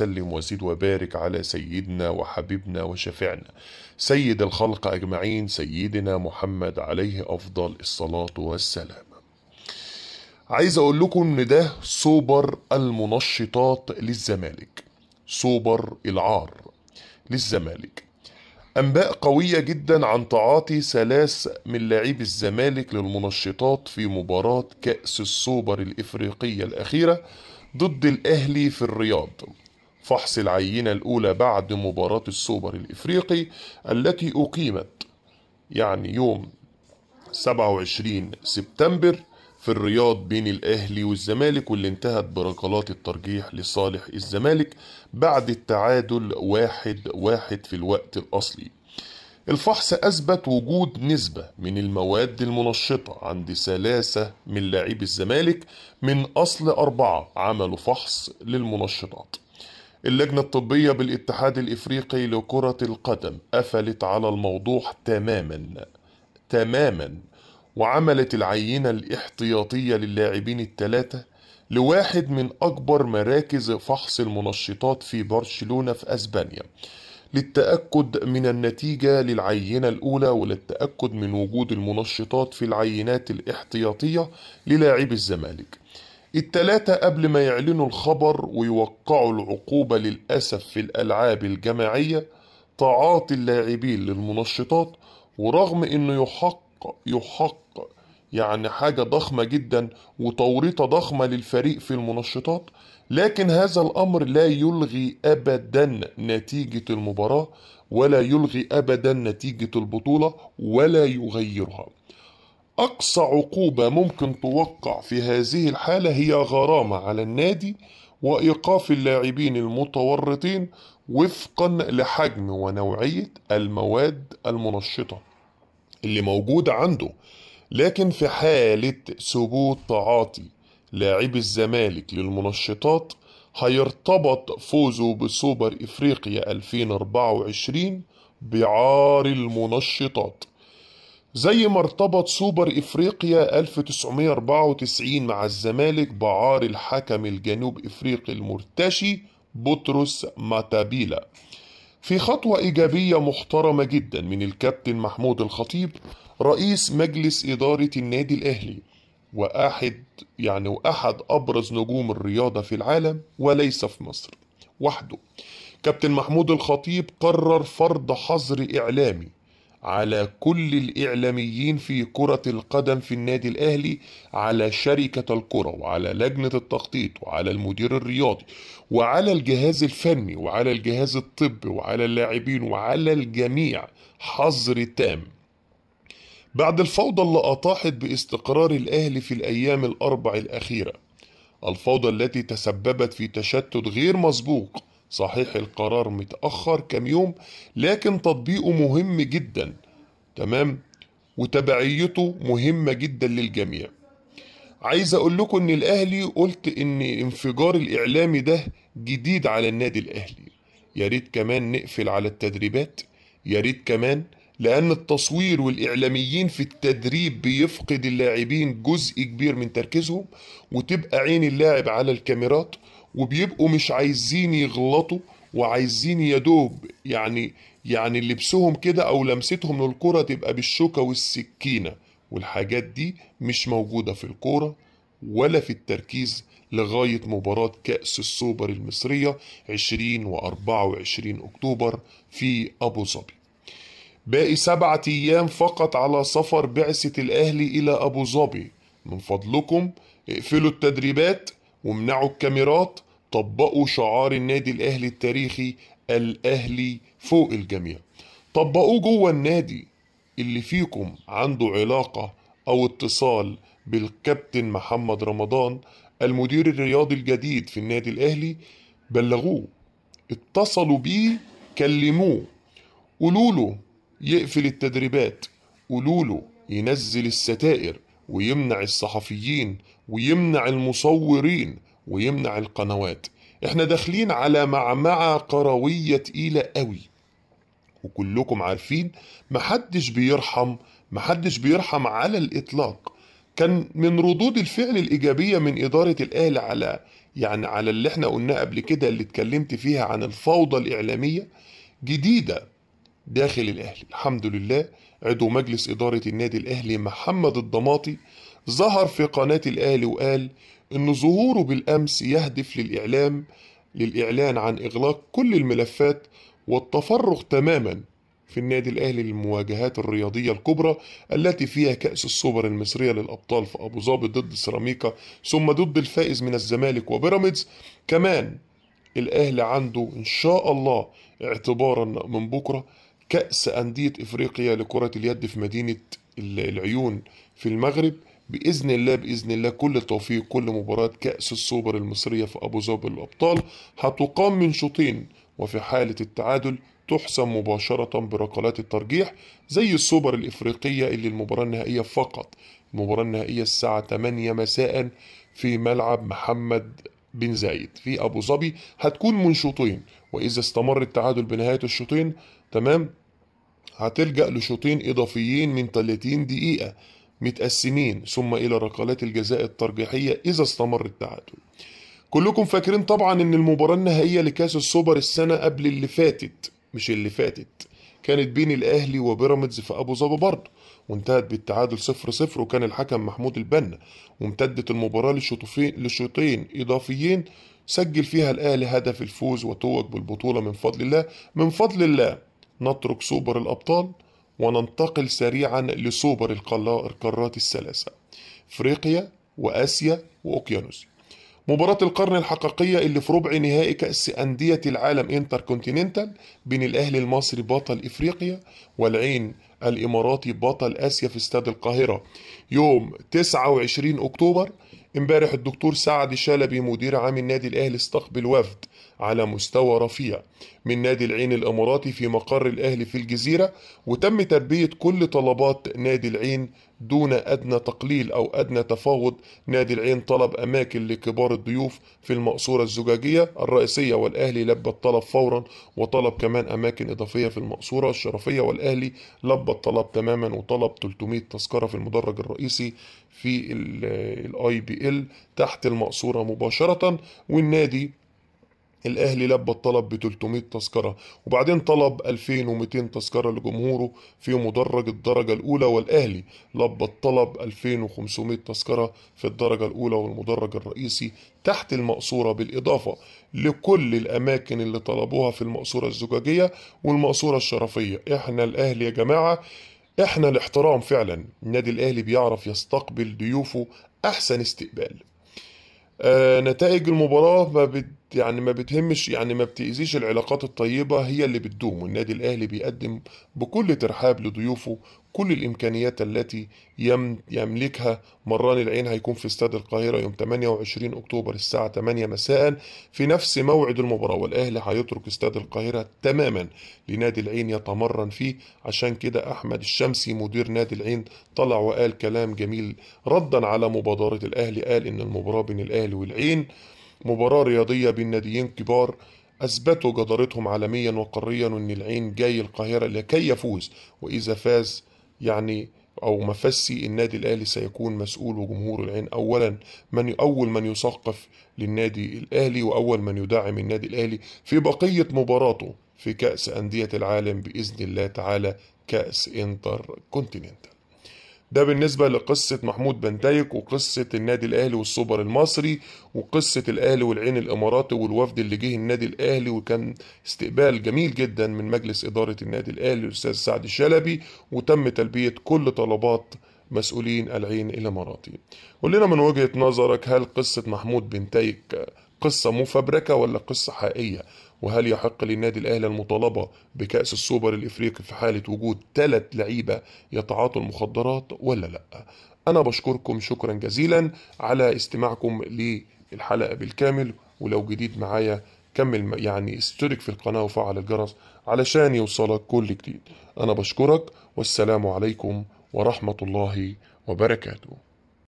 سلم وزد وبارك على سيدنا وحبيبنا وشفعنا سيد الخلق أجمعين سيدنا محمد عليه أفضل الصلاة والسلام عايز أقول لكم إن ده سوبر المنشطات للزمالك سوبر العار للزمالك أنباء قوية جدا عن تعاطي ثلاث من لاعبي الزمالك للمنشطات في مباراة كأس السوبر الإفريقية الأخيرة ضد الأهلي في الرياض فحص العينة الأولى بعد مباراة السوبر الإفريقي التي أقيمت يعني يوم 27 سبتمبر في الرياض بين الأهلي والزمالك واللي انتهت بركلات الترجيح لصالح الزمالك بعد التعادل واحد واحد في الوقت الأصلي الفحص أثبت وجود نسبة من المواد المنشطة عند ثلاثة من لاعبي الزمالك من أصل أربعة عملوا فحص للمنشطات اللجنة الطبية بالاتحاد الإفريقي لكرة القدم قفلت على الموضوع تماما تماما وعملت العينة الاحتياطية للاعبين التلاتة لواحد من أكبر مراكز فحص المنشطات في برشلونة في أسبانيا للتأكد من النتيجة للعينة الأولى وللتأكد من وجود المنشطات في العينات الاحتياطية للاعب الزمالك التلاتة قبل ما يعلنوا الخبر ويوقعوا العقوبة للأسف في الألعاب الجماعية تعاطي اللاعبين للمنشطات ورغم إنه يحق يحق يعني حاجة ضخمة جدا وتوريطة ضخمة للفريق في المنشطات لكن هذا الأمر لا يلغي أبدا نتيجة المباراة ولا يلغي أبدا نتيجة البطولة ولا يغيرها أقصى عقوبة ممكن توقع في هذه الحالة هي غرامة على النادي وإيقاف اللاعبين المتورطين وفقا لحجم ونوعية المواد المنشطة اللي موجودة عنده لكن في حالة ثبوت تعاطي لاعب الزمالك للمنشطات هيرتبط فوزه بسوبر إفريقيا 2024 بعار المنشطات زي ما ارتبط سوبر افريقيا 1994 مع الزمالك بعار الحكم الجنوب افريقي المرتشي بطرس ماتابيلا في خطوة إيجابية محترمة جدا من الكابتن محمود الخطيب رئيس مجلس إدارة النادي الأهلي وأحد يعني وأحد أبرز نجوم الرياضة في العالم وليس في مصر وحده كابتن محمود الخطيب قرر فرض حظر إعلامي على كل الإعلاميين في كرة القدم في النادي الأهلي على شركة الكرة وعلى لجنة التخطيط وعلى المدير الرياضي وعلى الجهاز الفني وعلى الجهاز الطبي وعلى اللاعبين وعلى الجميع حظر تام بعد الفوضى اللي أطاحت باستقرار الأهلي في الأيام الأربع الأخيرة الفوضى التي تسببت في تشتت غير مسبوق صحيح القرار متأخر كام يوم لكن تطبيقه مهم جدا تمام وتبعيته مهمة جدا للجميع عايز اقول لكم ان الاهلي قلت ان انفجار الاعلامي ده جديد على النادي الاهلي يا ريت كمان نقفل على التدريبات يا ريت كمان لأن التصوير والإعلاميين في التدريب بيفقد اللاعبين جزء كبير من تركيزهم وتبقى عين اللاعب على الكاميرات وبيبقوا مش عايزين يغلطوا وعايزين يدوب يعني يعني لبسهم كده او لمستهم للكرة تبقى بالشوكة والسكينة والحاجات دي مش موجودة في الكورة ولا في التركيز لغاية مباراة كأس السوبر المصرية 20 و 24 أكتوبر في أبو ظبي باقي سبعة أيام فقط على سفر بعثة الأهلي إلى أبو ظبي من فضلكم اقفلوا التدريبات وامنعوا الكاميرات طبقوا شعار النادي الاهلي التاريخي الاهلي فوق الجميع طبقوه جوه النادي اللي فيكم عنده علاقه او اتصال بالكابتن محمد رمضان المدير الرياضي الجديد في النادي الاهلي بلغوه اتصلوا بيه كلموه قولوا له يقفل التدريبات قولوا له ينزل الستائر ويمنع الصحفيين ويمنع المصورين ويمنع القنوات احنا داخلين على معمعة قروية تقيلة قوي وكلكم عارفين محدش بيرحم محدش بيرحم على الإطلاق كان من ردود الفعل الإيجابية من إدارة الأهلي على يعني على اللي احنا قلناه قبل كده اللي اتكلمت فيها عن الفوضى الإعلامية جديدة داخل الأهلي الحمد لله عضو مجلس إدارة النادي الأهلي محمد الضماطي ظهر في قناة الأهلي وقال أن ظهوره بالأمس يهدف للإعلام للإعلان عن إغلاق كل الملفات والتفرغ تماما في النادي الأهلي للمواجهات الرياضية الكبرى التي فيها كأس السوبر المصرية للأبطال في أبو ظبي ضد سيراميكا ثم ضد الفائز من الزمالك وبيراميدز كمان الأهلي عنده إن شاء الله اعتبارا من بكرة كأس أندية إفريقيا لكرة اليد في مدينة العيون في المغرب باذن الله باذن الله كل التوفيق كل مباراه كاس السوبر المصريه في ابو ظبي للابطال هتقام من شوطين وفي حاله التعادل تحسم مباشرة بركلات الترجيح زي السوبر الإفريقية اللي المباراة النهائية فقط المباراة النهائية الساعة 8 مساء في ملعب محمد بن زايد في أبو ظبي هتكون من شوطين وإذا استمر التعادل بنهاية الشوطين تمام هتلجأ لشوطين إضافيين من 30 دقيقة متقسمين ثم إلى ركلات الجزاء الترجيحية إذا استمر التعادل كلكم فاكرين طبعا ان المباراة النهائية لكاس السوبر السنة قبل اللي فاتت مش اللي فاتت كانت بين الاهلي وبيراميدز في ابو ظبي برضه وانتهت بالتعادل 0 0 وكان الحكم محمود البنا وامتدت المباراة لشوطين اضافيين سجل فيها الاهلي هدف الفوز وتوج بالبطولة من فضل الله من فضل الله نترك سوبر الابطال وننتقل سريعا لسوبر القارات الثلاثة أفريقيا وآسيا واوكيانوس مباراة القرن الحقيقية اللي في ربع نهائي كأس أندية العالم انتر كونتيننتال بين الأهلي المصري بطل إفريقيا والعين الإماراتي بطل آسيا في استاد القاهرة يوم 29 أكتوبر امبارح الدكتور سعد شلبي مدير عام النادي الاهلي استقبل وفد على مستوى رفيع من نادي العين الاماراتي في مقر الاهلي في الجزيره وتم تلبيه كل طلبات نادي العين دون أدنى تقليل أو أدنى تفاوض نادي العين طلب أماكن لكبار الضيوف في المقصورة الزجاجية الرئيسية والأهلي لبى الطلب فورا وطلب كمان أماكن إضافية في المقصورة الشرفية والأهلي لبى الطلب تماما وطلب 300 تذكرة في المدرج الرئيسي في الاي بي ال تحت المقصورة مباشرة والنادي الاهلي لبى الطلب ب 300 تذكره وبعدين طلب 2200 تذكره لجمهوره في مدرج الدرجه الاولى والاهلي لبى الطلب 2500 تذكره في الدرجه الاولى والمدرج الرئيسي تحت المقصوره بالاضافه لكل الاماكن اللي طلبوها في المقصوره الزجاجيه والمقصوره الشرفيه احنا الاهلي يا جماعه احنا الاحترام فعلا النادي الاهلي بيعرف يستقبل ضيوفه احسن استقبال آه، نتائج المباراة ما بت يعني ما بتهمش يعني ما بتأذيش العلاقات الطيبة هي اللي بتدوم والنادي الأهلي بيقدم بكل ترحاب لضيوفه كل الامكانيات التي يملكها مران العين هيكون في استاد القاهره يوم 28 اكتوبر الساعه 8 مساء في نفس موعد المباراه والاهلي هيترك استاد القاهره تماما لنادي العين يتمرن فيه عشان كده احمد الشمسي مدير نادي العين طلع وقال كلام جميل ردا على مبادره الاهلي قال ان المباراه بين الاهلي والعين مباراه رياضيه بين ناديين كبار أثبتوا جدارتهم عالميا وقاريا وأن العين جاي القاهرة لكي يفوز وإذا فاز يعني أو مفسي النادي الأهلي سيكون مسؤول وجمهور العين أولا من أول من يثقف للنادي الأهلي وأول من يدعم النادي الأهلي في بقية مباراته في كأس أندية العالم بإذن الله تعالى كأس انتر كونتيننتال ده بالنسبة لقصة محمود بنتايك وقصة النادي الأهلي والسوبر المصري وقصة الأهلي والعين الإماراتي والوفد اللي جه النادي الأهلي وكان استقبال جميل جدا من مجلس إدارة النادي الأهلي الأستاذ سعد الشلبي وتم تلبية كل طلبات مسؤولين العين الإماراتي قول لنا من وجهة نظرك هل قصة محمود بنتايك قصة مفبركة ولا قصة حقيقية وهل يحق للنادي الاهلي المطالبه بكاس السوبر الافريقي في حاله وجود ثلاث لعيبه يتعاطوا المخدرات ولا لا انا بشكركم شكرا جزيلا على استماعكم للحلقه بالكامل ولو جديد معايا كمل يعني اشترك في القناه وفعل الجرس علشان يوصلك كل جديد انا بشكرك والسلام عليكم ورحمه الله وبركاته